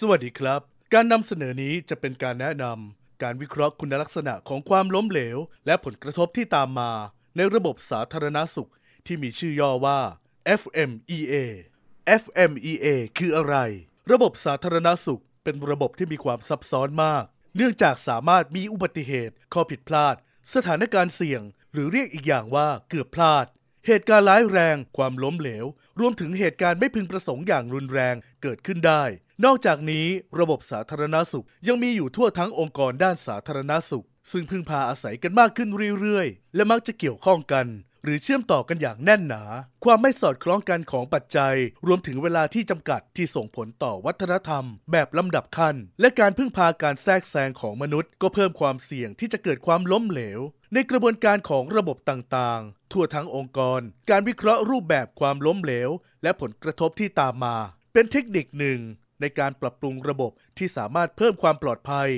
สวัสดีครับ การนำเสนอนี้จะเป็นการแนะนำการวิเคราะห์คุณลักษณะของความล้มเหลว และผลกระทบที่ตามมาในระบบสาธารณาสุขที่มีชื่อย่อว่า FMEA FMEA คืออะไร ระบบสาธารณาสุขเป็นระบบที่มีความซับซ้อนมาก เนื่องจากสามารถมีอุบัติเหตุ ข้อผิดพลาด สถานการณ์เสี่ยง หรือเรียกอีกอย่างว่าเกือบพลาดเหตุการณ์ร้ายแรงความล้มเหลว รวมถึงเหตุการณ์ไม่พึงประสงค์อย่างรุนแรงเกิดขึ้นได้ นอกจากนี้ระบบสาธารณาสุขยังมีอยู่ทั่วทั้งองค์กรด้านสาธารณาสุข ซึ่งพึ่งพาอาศัยกันมากขึ้นเรื่อยๆ และมักจะเกี่ยวข้องกัน หรือเชื่อมต่อกันอย่างแน่นหนา ความไม่สอดคล้องกันของปัจจัย รวมถึงเวลาที่จำกัดที่ส่งผลต่อวัฒนธรรมแบบลำดับขั้น และการพึ่งพาการแทรกแซงของมนุษย์ ก็เพิ่มความเสี่ยงที่จะเกิดความล้มเหลวในกระบวนการของระบบต่างๆ ทั่วทั้งองค์กร การวิเคราะห์รูปแบบความล้มเหลว และผลกระทบที่ตามมา เป็นเทคนิคหนึ่ง ในการปรับปรุงระบบที่สามารถเพิ่มความปลอดภัย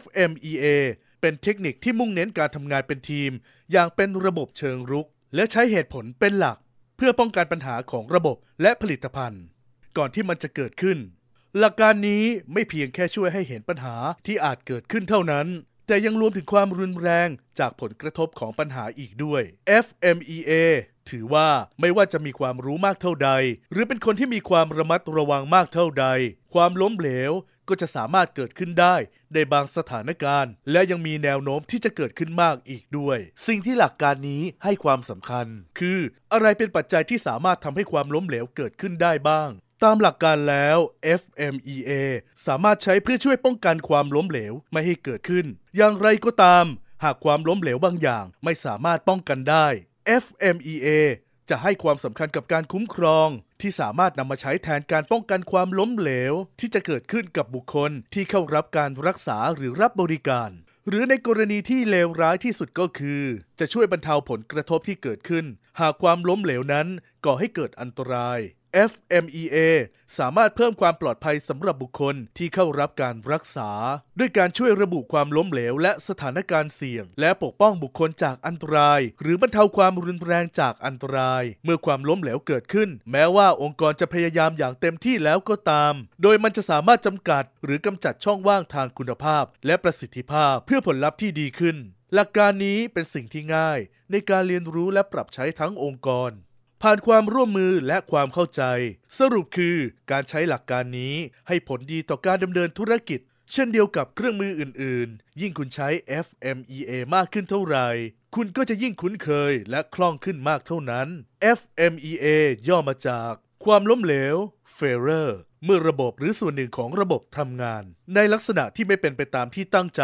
FMEA เป็นเทคนิคที่มุ่งเน้นการทำงานเป็นทีม อย่างเป็นระบบเชิงรุก และใช้เหตุผลเป็นหลัก เพื่อป้องกันปัญหาของระบบและผลิตภัณฑ์ ก่อนที่มันจะเกิดขึ้น หลักการนี้ไม่เพียงแค่ช่วยให้เห็นปัญหาที่อาจเกิดขึ้นเท่านั้นแต่ยังรวมถึงความรุนแรงจากผลกระทบของปัญหาอีกด้วย FMEA ถือว่าไม่ว่าจะมีความรู้มากเท่าใด หรือเป็นคนที่มีความระมัดระวังมากเท่าใด ความล้มเหลวก็จะสามารถเกิดขึ้นได้ ในบางสถานการณ์ และยังมีแนวโน้มที่จะเกิดขึ้นมากอีกด้วย สิ่งที่หลักการนี้ให้ความสำคัญ คือ อะไรเป็นปัจจัยที่สามารถทำให้ความล้มเหลวเกิดขึ้นได้บ้างตามหลักการแล้ว FMEA สามารถใช้เพื่อช่วยป้องกันความล้มเหลวไม่ให้เกิดขึ้น อย่างไรก็ตาม หากความล้มเหลวบางอย่างไม่สามารถป้องกันได้ FMEA จะให้ความสำคัญกับการคุ้มครอง ที่สามารถนำมาใช้แทนการป้องกันความล้มเหลว ที่จะเกิดขึ้นกับบุคคลที่เข้ารับการรักษาหรือรับบริการ หรือในกรณีที่เลวร้ายที่สุดก็คือ จะช่วยบรรเทาผลกระทบที่เกิดขึ้น หากความล้มเหลวนั้นก่อให้เกิดอันตราย FMEA สามารถเพิ่มความปลอดภัยสำหรับบุคคลที่เข้ารับการรักษา ด้วยการช่วยระบุความล้มเหลวและสถานการณ์เสี่ยง และปกป้องบุคคลจากอันตรายหรือบรรเทาความรุนแรงจากอันตราย เมื่อความล้มเหลวเกิดขึ้น แม้ว่าองค์กรจะพยายามอย่างเต็มที่แล้วก็ตาม โดยมันจะสามารถจำกัดหรือกำจัดช่องว่างทางคุณภาพ และประสิทธิภาพเพื่อผลลัพธ์ที่ดีขึ้น หลักการนี้เป็นสิ่งที่ง่าย ในการเรียนรู้และปรับใช้ทั้งองค์กรผ่านความร่วมมือและความเข้าใจ สรุปคือการใช้หลักการนี้ให้ผลดีต่อการดำเนินธุรกิจ เช่นเดียวกับเครื่องมืออื่นๆ ยิ่งคุณใช้ FMEA มากขึ้นเท่าไหร่คุณก็จะยิ่งคุ้นเคยและคล่องขึ้นมากเท่านั้น FMEA ย่อมาจาก ความล้มเหลว failure เมื่อระบบหรือส่วนหนึ่งของระบบทำงาน ในลักษณะที่ไม่เป็นไปตามที่ตั้งใจ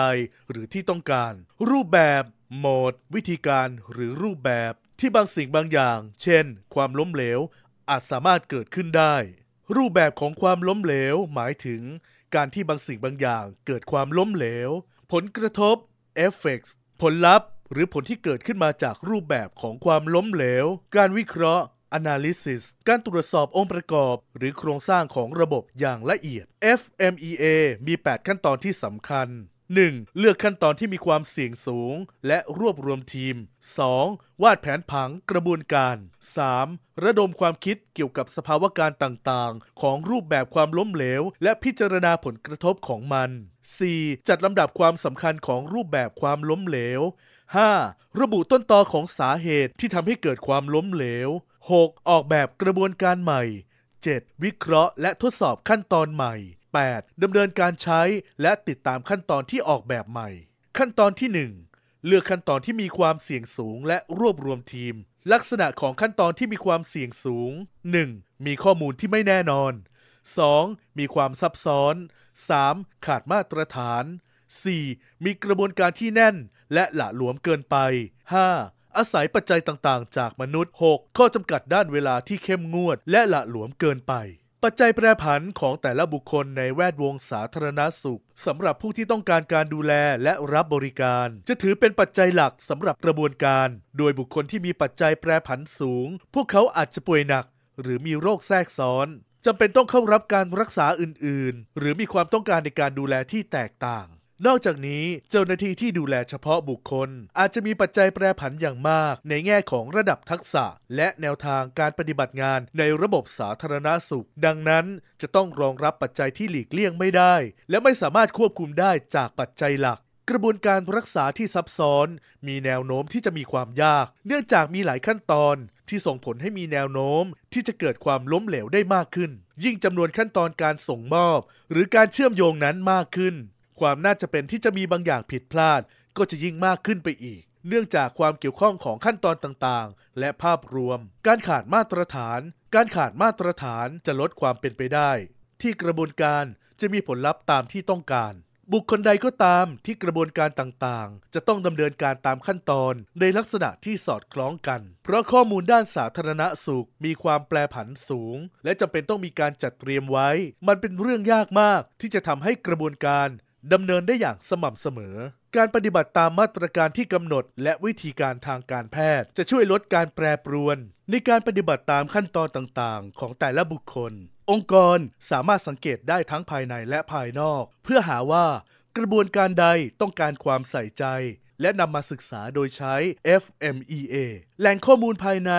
หรือที่ต้องการ รูปแบบโหมด วิธีการหรือรูปแบบที่บางสิ่งบางอย่าง เช่น ความล้มเหลว อาจสามารถเกิดขึ้นได้ รูปแบบของความล้มเหลว หมายถึง การที่บางสิ่งบางอย่างเกิดความล้มเหลว ผลกระทบเอฟเฟกผลลัพธ์ หรือผลที่เกิดขึ้นมาจากรูปแบบของความล้มเหลว การวิเคราะห์ Analysis การตรวจสอบองค์ประกอบ หรือโครงสร้างของระบบอย่างละเอียด FMEA มี 8 ขั้นตอนที่สำคัญ 1. เลือกขั้นตอนที่มีความเสี่ยงสูง และรวบรวมทีม 2. วาดแผนผังกระบวนการ 3. ระดมความคิดเกี่ยวกับสภาวะการต่างๆ ของรูปแบบความล้มเหลว และพิจารณาผลกระทบของมัน 4. จัดลำดับความสำคัญของรูปแบบความล้มเหลว 5. ระบุต้นตอของสาเหตุที่ทำให้เกิดความล้มเหลว 6. ออกแบบกระบวนการใหม่ 7. วิเคราะห์และทดสอบขั้นตอนใหม่8ดำเนินการใช้และติดตามขั้นตอนที่ออกแบบใหม่ ขั้นตอนที่1เลือกขั้นตอนที่มีความเสี่ยงสูงและรวบรวมทีม ลักษณะของขั้นตอนที่มีความเสี่ยงสูง 1. มีข้อมูลที่ไม่แน่นอน 2. มีความซับซ้อน 3. ขาดมาตรฐาน 4. มีกระบวนการที่แน่นและหละหลวมเกินไป 5. อาศัยปัจจัยต่างๆ จากมนุษย์ 6. ข้อจำกัดด้านเวลาที่เข้มงวด และหละหลวมเกินไปปัจจัยแปรผันของแต่ละบุคคลในแวดวงสาธารณาสุข สำหรับผู้ที่ต้องการการดูแลและรับบริการ จะถือเป็นปัจจัยหลักสำหรับกระบวนการ โดยบุคคลที่มีปัจจัยแปรผันสูง พวกเขาอาจจะป่วยหนักหรือมีโรคแทรกซ้อนจำเป็นต้องเข้ารับการรักษาอื่นๆ หรือมีความต้องการในการดูแลที่แตกต่างนอกจากนี้เจ้าหน้าที่ที่ดูแลเฉพาะบุคคล อาจจะมีปัจจัยแปรผันอย่างมาก ในแง่ของระดับทักษะ และแนวทางการปฏิบัติงานในระบบสาธารณาสุข ดังนั้นจะต้องรองรับปัจจัยที่หลีกเลี่ยงไม่ได้ และไม่สามารถควบคุมได้จากปัจจัยหลัก กระบวนการรักษาที่ซับซ้อน มีแนวโน้มที่จะมีความยาก เนื่องจากมีหลายขั้นตอน ที่ส่งผลให้มีแนวโน้มที่จะเกิดความล้มเหลวได้มากขึ้น ยิ่งจำนวนขั้นตอนการส่งมอบ หรือการเชื่อมโยงนั้นมากขึ้นความ น่าจะเป็นที่จะมีบางอย่างผิดพลาดก็จะยิ่งมากขึ้นไปอีก เนื่องจากความเกี่ยวข้องของขั้นตอนต่างๆ และภาพรวม การขาดมาตรฐาน การขาดมาตรฐานจะลดความเป็นไปได้ ที่กระบวนการจะมีผลลัพธ์ตามที่ต้องการ บุคคลใดก็ตามที่กระบวนการต่างๆ จะต้องดำเนินการตามขั้นตอนในลักษณะที่สอดคล้องกัน เพราะข้อมูลด้านสาธารณสุข มีความแปรผันสูง และจำเป็นต้องมีการจัดเตรียมไว้ มันเป็นเรื่องยากมากที่จะทำให้กระบวนการดำเนินได้อย่างสม่ำเสมอ การปฏิบัติตามมาตรการที่กำหนด และวิธีการทางการแพทย์ จะช่วยลดการแปรปรวน ในการปฏิบัติตามขั้นตอนต่างๆ ของแต่ละบุคคล องค์กรสามารถสังเกตได้ทั้งภายในและภายนอก เพื่อหาว่ากระบวนการใดต้องการความใส่ใจ และนำมาศึกษาโดยใช้ FMEA แหล่งข้อมูลภายใน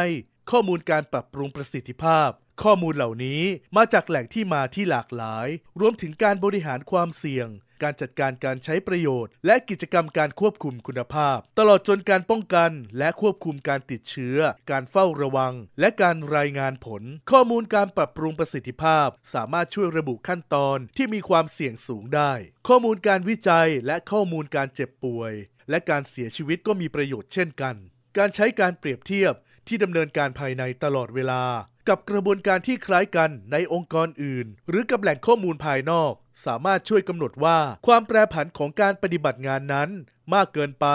ข้อมูลการปรับปรุงประสิทธิภาพ ข้อมูลเหล่านี้ มาจากแหล่งที่มาที่หลากหลาย รวมถึงการบริหารความเสี่ยงการจัดการการใช้ประโยชน์และกิจกรรมการควบคุมคุณภาพ ตลอดจนการป้องกันและควบคุมการติดเชื้อการเฝ้าระวังและการรายงานผล ข้อมูลการปรับปรุงประสิทธิภาพสามารถช่วยระบุขั้นตอนที่มีความเสี่ยงสูงได้ ข้อมูลการวิจัยและข้อมูลการเจ็บป่วยและการเสียชีวิตก็มีประโยชน์เช่นกัน การใช้การเปรียบเทียบที่ดำเนินการภายในตลอดเวลา กับกระบวนการที่คล้ายกันในองค์กรอื่น หรือกับแหล่งข้อมูลภายนอก สามารถช่วยกำหนดว่าความแปรผันของการปฏิบัติงานนั้นมากเกินไป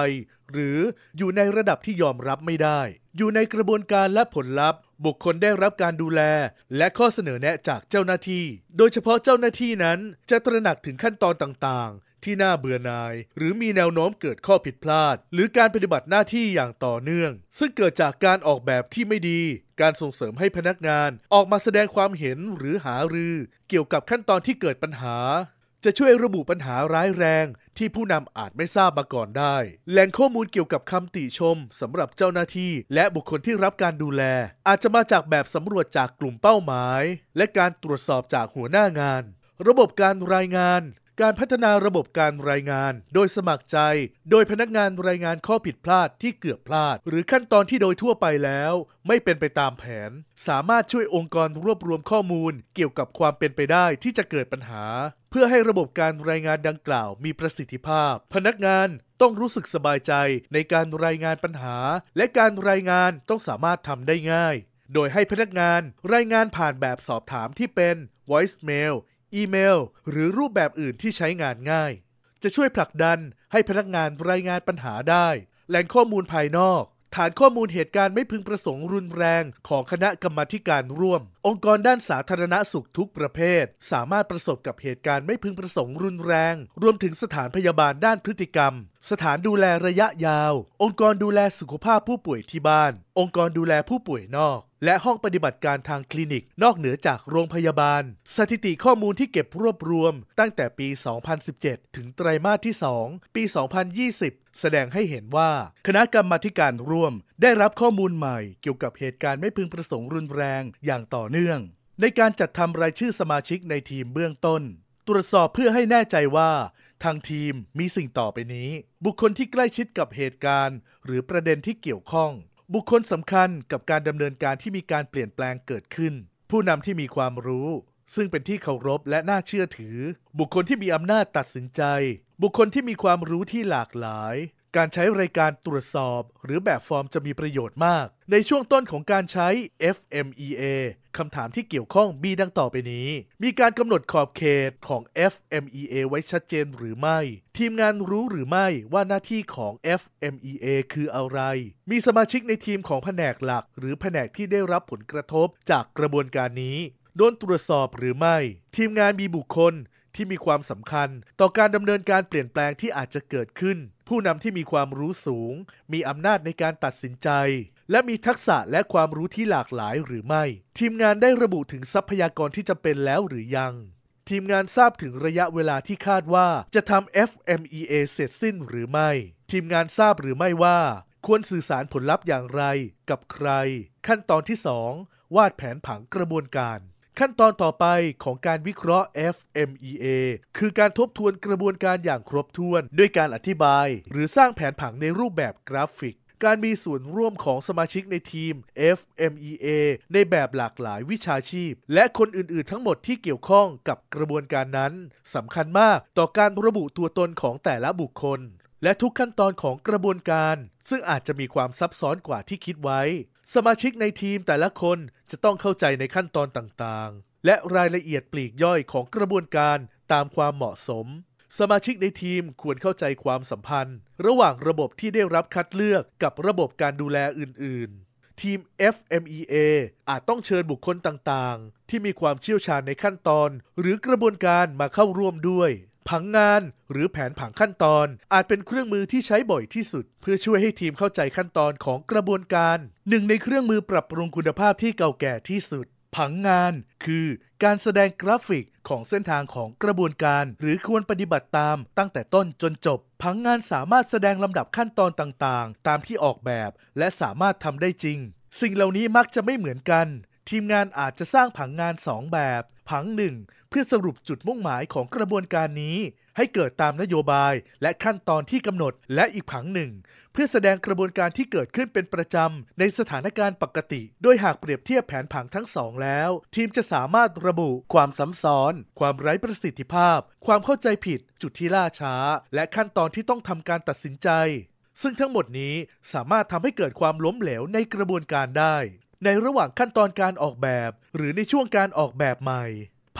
หรืออยู่ในระดับที่ยอมรับไม่ได้ อยู่ในกระบวนการและผลลัพธ์บุคคลได้รับการดูแล และข้อเสนอแนะจากเจ้าหน้าที่ โดยเฉพาะเจ้าหน้าที่นั้นจะตระหนักถึงขั้นตอนต่างๆที่น่าเบื่อหน่าย หรือมีแนวโน้มเกิดข้อผิดพลาด หรือการปฏิบัติหน้าที่อย่างต่อเนื่อง ซึ่งเกิดจากการออกแบบที่ไม่ดี การส่งเสริมให้พนักงาน ออกมาแสดงความเห็นหรือหารือ เกี่ยวกับขั้นตอนที่เกิดปัญหา จะช่วยระบุปัญหาร้ายแรง ที่ผู้นำอาจไม่ทราบมาก่อนได้ แหล่งข้อมูลเกี่ยวกับคำติชมสำหรับเจ้าหน้าที่ และบุคคลที่รับการดูแล อาจจะมาจากแบบสำรวจจากกลุ่มเป้าหมาย และการตรวจสอบจากหัวหน้างาน ระบบการรายงานการพัฒนาระบบการรายงานโดยสมัครใจ โดยพนักงานรายงานข้อผิดพลาดที่เกือบพลาด หรือขั้นตอนที่โดยทั่วไปแล้วไม่เป็นไปตามแผน สามารถช่วยองค์กรรวบรวมข้อมูลเกี่ยวกับความเป็นไปได้ที่จะเกิดปัญหา เพื่อให้ระบบการรายงานดังกล่าวมีประสิทธิภาพ พนักงานต้องรู้สึกสบายใจในการรายงานปัญหา และการรายงานต้องสามารถทำได้ง่าย โดยให้พนักงานรายงานผ่านแบบสอบถามที่เป็น voicemail อีเมลหรือรูปแบบอื่นที่ใช้งานง่าย จะช่วยผลักดันให้พนักงานรายงานปัญหาได้แหล่งข้อมูลภายนอกฐานข้อมูลเหตุการณ์ไม่พึงประสงค์รุนแรง ของคณะกรรมาการร่วม องค์กรด้านสาธารณสุขทุกประเภท สามารถประสบกับเหตุการณ์ไม่พึงประสงค์รุนแรง รวมถึงสถานพยาบาลด้านพฤติกรรม สถานดูแลระยะยาว องค์กรดูแลสุขภาพผู้ป่วยที่บ้านองค์กรดูแลผู้ป่วยนอก และห้องปฏิบัติการทางคลินิกนอกเหนือจากโรงพยาบาล สถิติข้อมูลที่เก็บรวบรวม ตั้งแต่ปี 2017 ถึงไตรมาสที่ 2 ปี 2020แสดงให้เห็นว่า คณะกรรมาการร่วมได้รับข้อมูลใหม่เกี่ยวกับเหตุการณ์ไม่พึงประสงค์รุนแรงอย่างต่อเนื่อง ในการจัดทำรายชื่อสมาชิกในทีมเบื้องต้น ตรวจสอบเพื่อให้แน่ใจว่า ทางทีมมีสิ่งต่อไปนี้ บุคคลที่ใกล้ชิดกับเหตุการณ์ หรือประเด็นที่เกี่ยวข้อง บุคคลสำคัญกับการดำเนินการที่มีการเปลี่ยนแปลงเกิดขึ้น ผู้นำที่มีความรู้ ซึ่งเป็นที่เคารพและน่าเชื่อถือ บุคคลที่มีอำนาจตัดสินใจบุคคลที่มีความรู้ที่หลากหลาย การใช้รายการตรวจสอบ หรือแบบฟอร์มจะมีประโยชน์มาก ในช่วงต้นของการใช้ FMEA คำถามที่เกี่ยวข้องมีดังต่อไปนี้ มีการกำหนดขอบเขตของ FMEA ไว้ชัดเจนหรือไม่ ทีมงานรู้หรือไม่ว่าหน้าที่ของ FMEA คืออะไร มีสมาชิกในทีมของแผนกหลัก หรือแผนกที่ได้รับผลกระทบจากกระบวนการนี้โดนตรวจสอบหรือไม่ ทีมงานมีบุคคลที่มีความสำคัญต่อการดำเนินการเปลี่ยนแปลงที่อาจจะเกิดขึ้น ผู้นำที่มีความรู้สูง มีอำนาจในการตัดสินใจ และมีทักษะและความรู้ที่หลากหลายหรือไม่ ทีมงานได้ระบุถึงทรัพยากรที่จะเป็นแล้วหรือยัง ทีมงานทราบถึงระยะเวลาที่คาดว่า จะทำ FMEA เสร็จสิ้นหรือไม่ ทีมงานทราบหรือไม่ว่า ควรสื่อสารผลลัพธ์อย่างไร กับใคร ขั้นตอนที่ 2 วาดแผนผังกระบวนการขั้นตอนต่อไปของการวิเคราะห์ FMEA คือการทบทวนกระบวนการอย่างครบถ้วนด้วยการอธิบายหรือสร้างแผนผังในรูปแบบกราฟิก การมีส่วนร่วมของสมาชิกในทีม FMEA ในแบบหลากหลายวิชาชีพ และคนอื่นๆทั้งหมดที่เกี่ยวข้องกับกระบวนการนั้นสำคัญมากต่อการระบุตัวตนของแต่ละบุคคลและทุกขั้นตอนของกระบวนการซึ่งอาจจะมีความซับซ้อนกว่าที่คิดไว้สมาชิกในทีมแต่ละคนจะต้องเข้าใจในขั้นตอนต่างๆ และรายละเอียดปลีกย่อยของกระบวนการตามความเหมาะสม สมาชิกในทีมควรเข้าใจความสัมพันธ์ระหว่างระบบที่ได้รับคัดเลือกกับระบบการดูแลอื่นๆ ทีม FMEA อาจต้องเชิญบุคคลต่างๆ ที่มีความเชี่ยวชาญในขั้นตอนหรือกระบวนการมาเข้าร่วมด้วยผังงานหรือแผนผังขั้นตอน อาจเป็นเครื่องมือที่ใช้บ่อยที่สุด เพื่อช่วยให้ทีมเข้าใจขั้นตอนของกระบวนการหนึ่งในเครื่องมือปรับปรุงคุณภาพที่เก่าแก่ที่สุด ผังงานคือการแสดงกราฟิกของเส้นทางของกระบวนการ หรือควรปฏิบัติตาม ตั้งแต่ต้นจนจบ ผังงานสามารถแสดงลำดับขั้นตอนต่างๆ ตามที่ออกแบบ และสามารถทำได้จริง สิ่งเหล่านี้มักจะไม่เหมือนกัน ทีมงานอาจจะสร้างผังงาน 2 แบบ ผังหนึ่งเพื่อสรุปจุดมุ่งหมายของกระบวนการนี้ ให้เกิดตามนโยบาย และขั้นตอนที่กำหนด และอีกผังหนึ่ง เพื่อแสดงกระบวนการที่เกิดขึ้นเป็นประจำในสถานการณ์ปกติ โดยหากเปรียบเทียบแผนผังทั้งสองแล้ว ทีมจะสามารถระบุความซ้ำซ้อนความไร้ประสิทธิภาพ ความเข้าใจผิด จุดที่ล่าช้า และขั้นตอนที่ต้องทำการตัดสินใจ ซึ่งทั้งหมดนี้สามารถทำให้เกิดความล้มเหลวในกระบวนการได้ ในระหว่างขั้นตอนการออกแบบ หรือในช่วงการออกแบบใหม่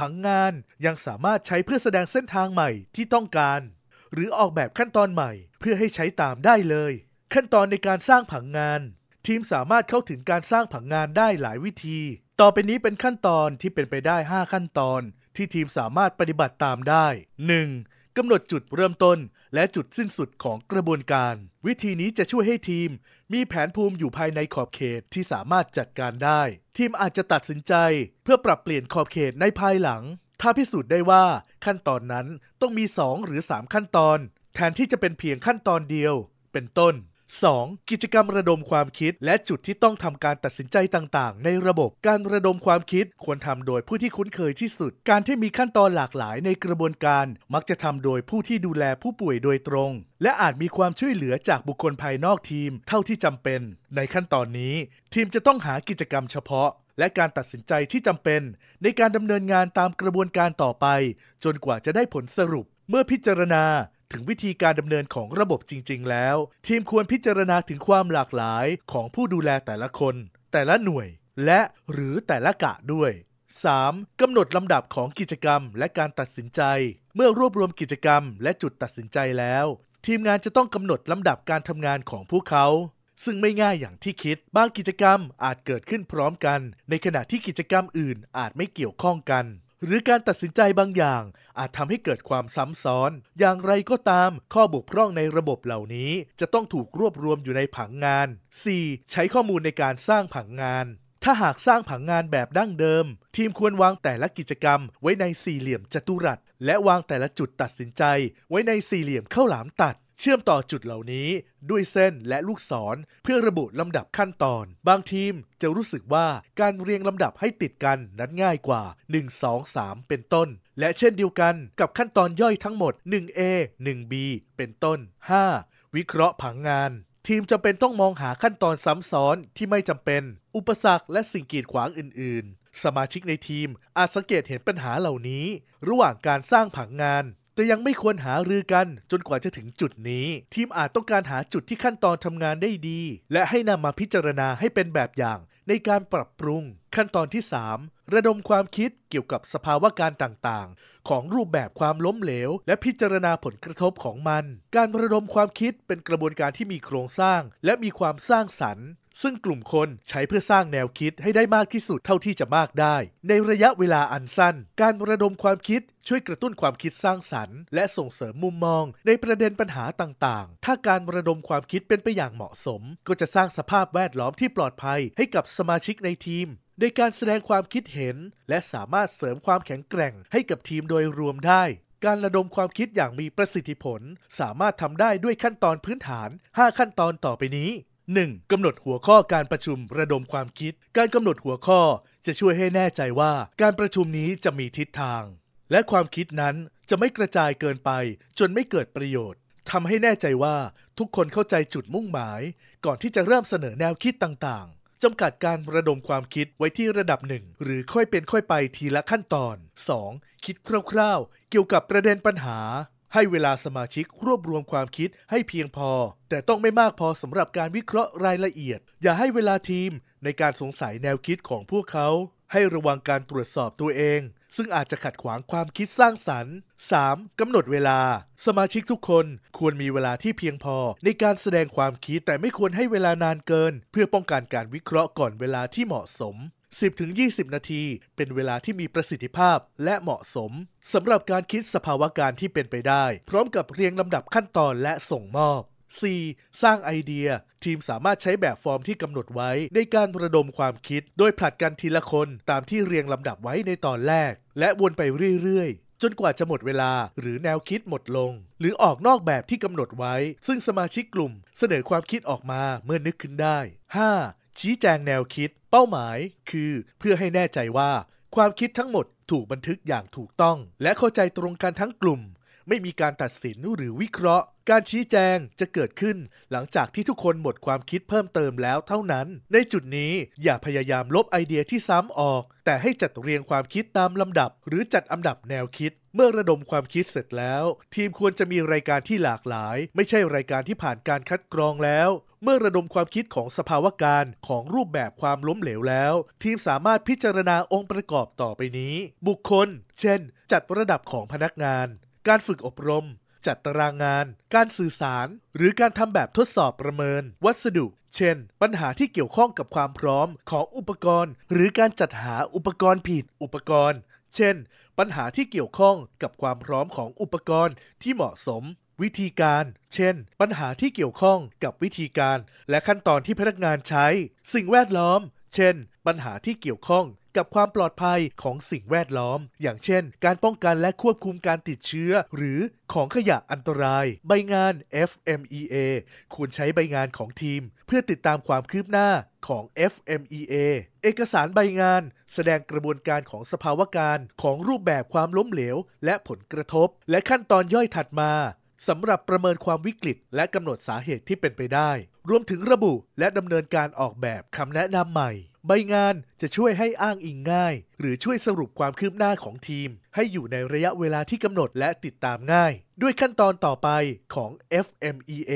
ผังงานยังสามารถใช้เพื่อแสดงเส้นทางใหม่ที่ต้องการ หรือออกแบบขั้นตอนใหม่ เพื่อให้ใช้ตามได้เลย ขั้นตอนในการสร้างผังงาน ทีมสามารถเข้าถึงการสร้างผังงานได้หลายวิธี ต่อไปนี้เป็นขั้นตอนที่เป็นไปได้ 5 ขั้นตอน ที่ทีมสามารถปฏิบัติตามได้ 1. กำหนดจุดเริ่มต้น และจุดสิ้นสุดของกระบวนการ วิธีนี้จะช่วยให้ทีมมีแผนภูมิอยู่ภายในขอบเขตที่สามารถจัดการได้ ทีมอาจจะตัดสินใจ เพื่อปรับเปลี่ยนขอบเขตในภายหลัง ถ้าพิสูจน์ได้ว่า ขั้นตอนนั้นต้องมี 2 หรือ 3 ขั้นตอน แทนที่จะเป็นเพียงขั้นตอนเดียว เป็นต้น 2. กิจกรรมระดมความคิดและจุดที่ต้องทำการตัดสินใจต่างๆ ในระบบการระดมความคิดควรทำโดยผู้ที่คุ้นเคยที่สุด การที่มีขั้นตอนหลากหลายในกระบวนการ มักจะทำโดยผู้ที่ดูแลผู้ป่วยโดยตรง และอาจมีความช่วยเหลือจากบุคคลภายนอกทีมเท่าที่จำเป็น ในขั้นตอนนี้ทีมจะต้องหากิจกรรมเฉพาะ และการตัดสินใจที่จำเป็น ในการดำเนินงานตามกระบวนการต่อไป จนกว่าจะได้ผลสรุป เมื่อพิจารณาถึงวิธีการดำเนินของระบบจริง ๆ แล้ว ทีมควรพิจารณาถึงความหลากหลายของผู้ดูแลแต่ละคน แต่ละหน่วย และหรือแต่ละกะด้วย 3. กำหนดลำดับของกิจกรรมและการตัดสินใจ เมื่อรวบรวมกิจกรรมและจุดตัดสินใจแล้ว ทีมงานจะต้องกำหนดลำดับการทำงานของพวกเขา ซึ่งไม่ง่ายอย่างที่คิดบางกิจกรรมอาจเกิดขึ้นพร้อมกัน ในขณะที่กิจกรรมอื่น อาจไม่เกี่ยวข้องกันหรือการตัดสินใจบางอย่าง อาจทำให้เกิดความซ้าซ้อน อย่างไรก็ตาม ข้อบกพร่องในระบบเหล่านี้ จะต้องถูกรวบรวมอยู่ในผังงาน 4. ใช้ข้อมูลในการสร้างผังงาน ถ้าหากสร้างผังงานแบบดั้งเดิม ทีมควรวางแต่ละกิจกรรม ไว้ในสี่เหลี่ยมจัตุรัส และวางแต่ละจุดตัดสินใจ ไว้ในสี่เหลี่ยมข้าวหลามตัดเชื่อมต่อจุดเหล่านี้ด้วยเส้นและลูกศรเพื่อระบุลำดับขั้นตอน บางทีมจะรู้สึกว่าการเรียงลำดับให้ติดกันนั้นง่ายกว่า 1 2 3 เป็นต้น และเช่นเดียวกันกับขั้นตอนย่อยทั้งหมด 1A 1B เป็นต้น 5. วิเคราะห์ผังงาน ทีมจำเป็นต้องมองหาขั้นตอนซ้ำซ้อนที่ไม่จำเป็น อุปสรรคและสิ่งกีดขวางอื่น ๆ สมาชิกในทีมอาจสังเกตเห็นปัญหาเหล่านี้ ระหว่างการสร้างผังงานแต่ยังไม่ควรหารือกัน จนกว่าจะถึงจุดนี้ ทีมอาจต้องการหาจุดที่ขั้นตอนทำงานได้ดี และให้นำมาพิจารณาให้เป็นแบบอย่าง ในการปรับปรุง ขั้นตอนที่3ระดมความคิดเกี่ยวกับสภาวะการต่างๆ ของรูปแบบความล้มเหลวและพิจารณาผลกระทบของมัน การระดมความคิดเป็นกระบวนการที่มีโครงสร้างและมีความสร้างสรรค์ซึ่งกลุ่มคนใช้เพื่อสร้างแนวคิดให้ได้มากที่สุดเท่าที่จะมากได้ ในระยะเวลาอันสั้น การระดมความคิดช่วยกระตุ้นความคิดสร้างสรรค์ และส่งเสริมมุมมอง ในประเด็นปัญหาต่าง ๆ ถ้าการระดมความคิดเป็นไปอย่างเหมาะสม ก็จะสร้างสภาพแวดล้อมที่ปลอดภัย ให้กับสมาชิกในทีม ในการแสดงความคิดเห็น และสามารถเสริมความแข็งแกร่งให้กับทีมโดยรวมได้ การระดมความคิดอย่างมีประสิทธิผลสามารถทำได้ด้วยขั้นตอนพื้นฐาน 5 ขั้นตอนต่อไปนี้ 1. กำหนดหัวข้อการประชุมระดมความคิด การกำหนดหัวข้อจะช่วยให้แน่ใจว่าการประชุมนี้จะมีทิศทาง และความคิดนั้นจะไม่กระจายเกินไปจนไม่เกิดประโยชน์ทำให้แน่ใจว่าทุกคนเข้าใจจุดมุ่งหมายก่อนที่จะเริ่มเสนอแนวคิดต่างๆจำกัดการระดมความคิดไว้ที่ระดับหนึ่งหรือค่อยเป็นค่อยไปทีละขั้นตอน 2. คิดคร่าวๆ เกี่ยวกับประเด็นปัญหาให้เวลาสมาชิกรวบรวมความคิดให้เพียงพอแต่ต้องไม่มากพอสำหรับการวิเคราะห์รายละเอียด อย่าให้เวลาทีมในการสงสัยแนวคิดของพวกเขาให้ระวังการตรวจสอบตัวเองซึ่งอาจจะขัดขวางความคิดสร้างสรรค์ 3. กำหนดเวลา สมาชิกทุกคนควรมีเวลาที่เพียงพอในการแสดงความคิดแต่ไม่ควรให้เวลานานเกินเพื่อป้องกันการวิเคราะห์ก่อนเวลาที่เหมาะสม10-20 นาทีเป็นเวลาที่มีประสิทธิภาพและเหมาะสมสำหรับการคิดสภาวะการที่เป็นไปได้ พร้อมกับเรียงลำดับขั้นตอนและส่งมอบ 4. สร้างไอเดีย ทีมสามารถใช้แบบฟอร์มที่กำหนดไว้ ในการระดมความคิดโดยผลัดกันทีละคนตามที่เรียงลำดับไว้ในตอนแรก และวนไปเรื่อยๆ จนกว่าจะหมดเวลา หรือแนวคิดหมดลง หรือออกนอกแบบที่กำหนดไว้ ซึ่งสมาชิกกลุ่ม เสนอความคิดออกมาเมื่อนึกขึ้นได้ 5. ชี้แจงแนวคิดเป้าหมาย คือเพื่อให้แน่ใจว่า ความคิดทั้งหมดถูกบันทึกอย่างถูกต้อง และเข้าใจตรงกันทั้งกลุ่ม ไม่มีการตัดสินหรือวิเคราะห์ การชี้แจงจะเกิดขึ้น หลังจากที่ทุกคนหมดความคิดเพิ่มเติมแล้วเท่านั้น ในจุดนี้อย่าพยายามลบไอเดียที่ซ้ำออก แต่ให้จัดเรียงความคิดตามลำดับ หรือจัดอันดับแนวคิด เมื่อระดมความคิดเสร็จแล้ว ทีมควรจะมีรายการที่หลากหลาย ไม่ใช่รายการที่ผ่านการคัดกรองแล้วเมื่อระดมความคิดของสภาวะการของรูปแบบความล้มเหลวแล้ว ทีมสามารถพิจารณาองค์ประกอบต่อไปนี้ บุคคลเช่น จัดระดับของพนักงาน การฝึกอบรม จัดตารางงาน การสื่อสาร หรือการทำแบบทดสอบประเมิน วัสดุ เช่น ปัญหาที่เกี่ยวข้องกับความพร้อมของอุปกรณ์ หรือการจัดหาอุปกรณ์ผิดอุปกรณ์ เช่น ปัญหาที่เกี่ยวข้องกับความพร้อมของอุปกรณ์ที่เหมาะสมวิธีการ เช่น ปัญหาที่เกี่ยวข้องกับวิธีการ และขั้นตอนที่พนักงานใช้ สิ่งแวดล้อม เช่น ปัญหาที่เกี่ยวข้องกับความปลอดภัยของสิ่งแวดล้อม อย่างเช่น การป้องกันและควบคุมการติดเชื้อหรือของขยะอันตราย ใบงาน FMEA ควรใช้ใบงานของทีม เพื่อติดตามความคืบหน้าของ FMEA เอกสารใบงาน แสดงกระบวนการของสภาวะการของรูปแบบความล้มเหลว และผลกระทบ และขั้นตอนย่อยถัดมาสำหรับประเมินความวิกฤต และกำหนดสาเหตุที่เป็นไปได้ รวมถึงระบุและดำเนินการออกแบบคำแนะนำใหม่ ใบงานจะช่วยให้อ้างอิงง่าย หรือช่วยสรุปความคืบหน้าของทีม ให้อยู่ในระยะเวลาที่กำหนดและติดตามง่าย ด้วยขั้นตอนต่อไปของ FMEA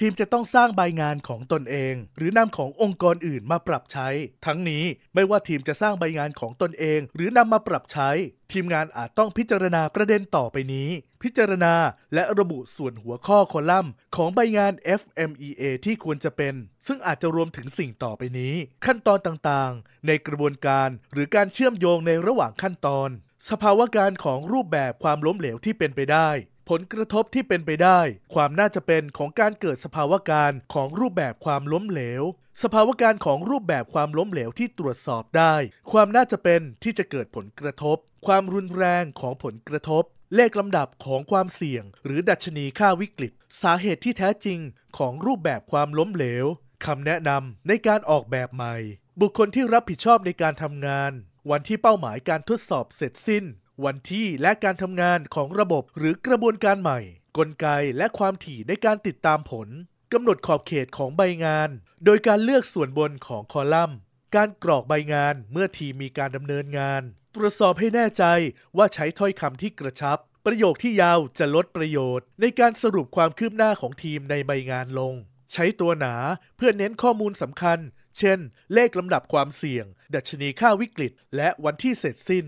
ทีม จะต้องสร้างใบงานของตนเอง หรือนำขององค์กรอื่นมาปรับใช้ ทั้งนี้ไม่ว่าทีมจะสร้างใบงานของตนเอง หรือนำมาปรับใช้ ทีมงานอาจต้องพิจารณาประเด็นต่อไปนี้ พิจารณาและระบุส่วนหัวข้อคอลัมน์ ของใบงาน FMEA ที่ควรจะเป็น ซึ่งอาจจะรวมถึงสิ่งต่อไปนี้ ขั้นตอนต่างๆ ในกระบวนการหรือการเชื่อมโยงในระหว่างขั้นตอน สภาวะการของรูปแบบความล้มเหลวที่เป็นไปได้ผลกระทบที่เป็นไปได้ ความน่าจะเป็นของการเกิดสภาวะการของรูปแบบความล้มเหลว สภาวะการของรูปแบบความล้มเหลวที่ตรวจสอบได้ ความน่าจะเป็นที่จะเกิดผลกระทบ ความรุนแรงของผลกระทบเลขลำดับของความเสี่ยง หรือดัชนีค่าวิกฤต สาเหตุที่แท้จริงของรูปแบบความล้มเหลวคำแนะนำในการออกแบบใหม่ บุคคลที่รับผิดชอบในการทำงาน วันที่เป้าหมายการทดสอบเสร็จสิ้นวันที่และการทำงานของระบบหรือกระบวนการใหม่ กลไกและความถี่ในการติดตามผลกำหนดขอบเขตของใบงาน โดยการเลือกส่วนบนของคอลัมน์ การกรอกใบงานเมื่อทีมีการดำเนินงาน ตรวจสอบให้แน่ใจว่าใช้ถ้อยคำที่กระชับ ประโยคที่ยาวจะลดประโยชน์ ในการสรุปความคืบหน้าของทีมในใบงานลง ใช้ตัวหนาเพื่อเน้นข้อมูลสำคัญ เช่นเลขลำดับความเสี่ยง ดัชนีค่าวิกฤต และวันที่เสร็จสิ้น